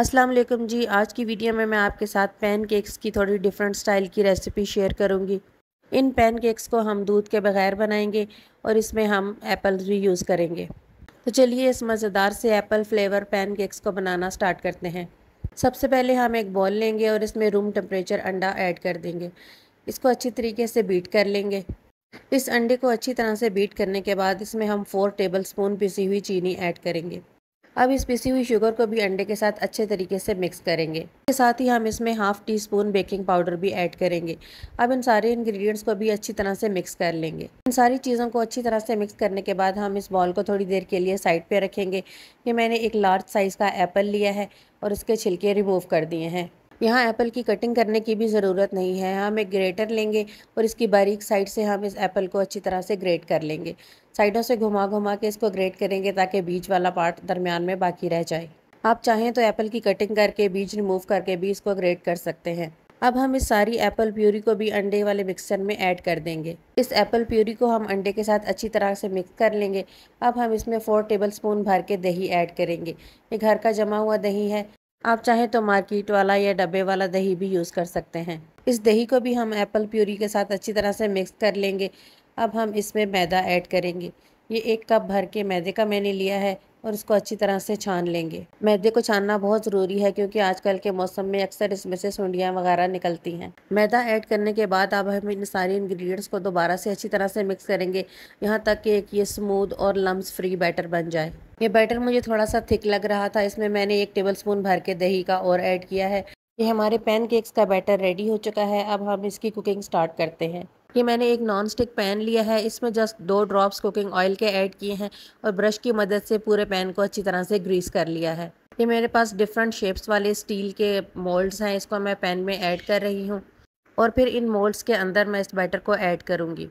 अस्सलाम वालेकुम जी आज की वीडियो में मैं आपके साथ पैन केक्स की थोड़ी डिफरेंट स्टाइल की रेसिपी शेयर करूंगी इन पैन केक्स को हम दूध के बगैर बनाएंगे और इसमें हम एप्पल्स भी यूज़ करेंगे तो चलिए इस मज़ेदार से एप्पल फ्लेवर पैन केक्स को बनाना स्टार्ट करते हैं सबसे पहले हम एक बॉल लेंगे और इसमें रूम टेम्परेचर अंडा ऐड कर देंगे इसको अच्छी तरीके से बीट कर लेंगे इस अंडे को अच्छी तरह से बीट करने के बाद इसमें हम फोर टेबल स्पून पिसी हुई चीनी ऐड करेंगे अब इस पिसी हुई शुगर को भी अंडे के साथ अच्छे तरीके से मिक्स करेंगे इसके साथ ही हम इसमें half teaspoon baking powder भी ऐड करेंगे अब इन सारे इंग्रेडिएंट्स को भी अच्छी तरह से मिक्स कर लेंगे इन सारी चीज़ों को अच्छी तरह से मिक्स करने के बाद हम इस बॉल को थोड़ी देर के लिए साइड पर रखेंगे ये मैंने एक लार्ज साइज़ का एप्पल लिया है और इसके छिलके रिमूव कर दिए हैं यहाँ एप्पल की कटिंग करने की भी ज़रूरत नहीं है हम एक ग्रेटर लेंगे और इसकी बारीक साइड से हम इस एप्पल को अच्छी तरह से ग्रेट कर लेंगे साइडों से घुमा घुमा के इसको ग्रेट करेंगे ताकि बीच वाला पार्ट दरमियान में बाकी रह जाए आप चाहें तो एप्पल की कटिंग करके बीज रिमूव करके भी इसको ग्रेट कर सकते हैं अब हम इस सारी एप्पल प्यूरी को भी अंडे वाले मिक्सर में ऐड कर देंगे इस एप्पल प्यूरी को हम अंडे के साथ अच्छी तरह से मिक्स कर लेंगे अब हम इसमें फ़ोर टेबल स्पून भर के दही ऐड करेंगे ये घर का जमा हुआ दही है आप चाहें तो मार्केट वाला या डब्बे वाला दही भी यूज़ कर सकते हैं इस दही को भी हम एप्पल प्यूरी के साथ अच्छी तरह से मिक्स कर लेंगे अब हम इसमें मैदा ऐड करेंगे ये एक कप भर के मैदे का मैंने लिया है और इसको अच्छी तरह से छान लेंगे मैदे को छानना बहुत ज़रूरी है क्योंकि आजकल के मौसम में अक्सर इसमें से सूंढियाँ वगैरह निकलती हैं मैदा ऐड करने के बाद अब हम इन सारे इंग्रेडिएंट्स को दोबारा से अच्छी तरह से मिक्स करेंगे यहाँ तक कि एक ये स्मूद और लम्स फ्री बैटर बन जाए ये बैटर मुझे थोड़ा सा थिक लग रहा था इसमें मैंने एक टेबल स्पून भर के दही का और ऐड किया है ये हमारे केक्स का बैटर रेडी हो चुका है अब हम इसकी कुकिंग स्टार्ट करते हैं ये मैंने एक नॉन स्टिक पैन लिया है इसमें जस्ट दो ड्रॉप्स कुकिंग ऑयल के ऐड किए हैं और ब्रश की मदद से पूरे पैन को अच्छी तरह से ग्रीस कर लिया है ये मेरे पास डिफरेंट शेप्स वाले स्टील के मोल्ड्स हैं इसको मैं पैन में ऐड कर रही हूँ और फिर इन मोल्ड्स के अंदर मैं इस बैटर को ऐड करूँगी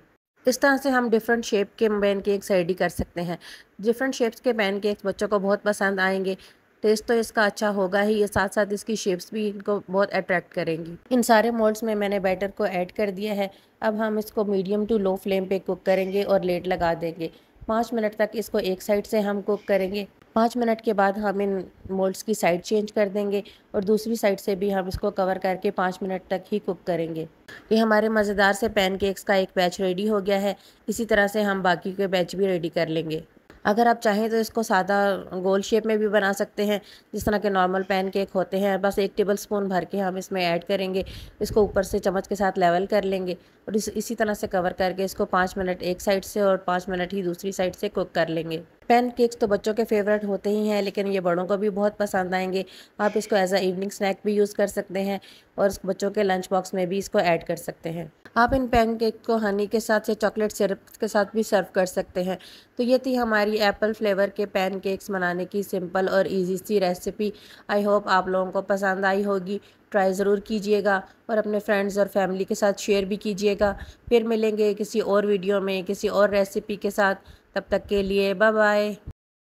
इस तरह से हम डिफरेंट शेप के पैन केक्स रेडी कर सकते हैं डिफरेंट शेप्स के पैन केक्स बच्चों को बहुत पसंद आएंगे टेस्ट तो इसका अच्छा होगा ही ये साथ साथ इसकी शेप्स भी इनको बहुत अट्रैक्ट करेंगी इन सारे मोल्ड्स में मैंने बैटर को ऐड कर दिया है अब हम इसको मीडियम टू लो फ्लेम पे कुक करेंगे और लेट लगा देंगे पाँच मिनट तक इसको एक साइड से हम कुक करेंगे पाँच मिनट के बाद हम इन मोल्ड्स की साइड चेंज कर देंगे और दूसरी साइड से भी हम इसको कवर करके पाँच मिनट तक ही कुक करेंगे ये हमारे मज़ेदार से पैनकेक्स का एक बैच रेडी हो गया है इसी तरह से हम बाकी के बैच भी रेडी कर लेंगे अगर आप चाहें तो इसको सादा गोल शेप में भी बना सकते हैं जिस तरह के नॉर्मल पैन केक होते हैं बस एक टेबल स्पून भर के हम इसमें ऐड करेंगे इसको ऊपर से चम्मच के साथ लेवल कर लेंगे और इस इसी तरह से कवर करके इसको पाँच मिनट एक साइड से और पाँच मिनट ही दूसरी साइड से कुक कर लेंगे पैन केक्स तो बच्चों के फेवरेट होते ही हैं लेकिन ये बड़ों को भी बहुत पसंद आएंगे आप इसको एज अ इवनिंग स्नैक भी यूज़ कर सकते हैं और बच्चों के लंच बॉक्स में भी इसको ऐड कर सकते हैं आप इन पैनकेक को हनी के साथ या चॉकलेट सिरप के साथ भी सर्व कर सकते हैं तो ये थी हमारी एप्पल फ्लेवर के पैनकेक्स बनाने की सिंपल और इजी सी रेसिपी आई होप आप लोगों को पसंद आई होगी ट्राई ज़रूर कीजिएगा और अपने फ्रेंड्स और फैमिली के साथ शेयर भी कीजिएगा फिर मिलेंगे किसी और वीडियो में किसी और रेसिपी के साथ तब तक के लिए बाय बाय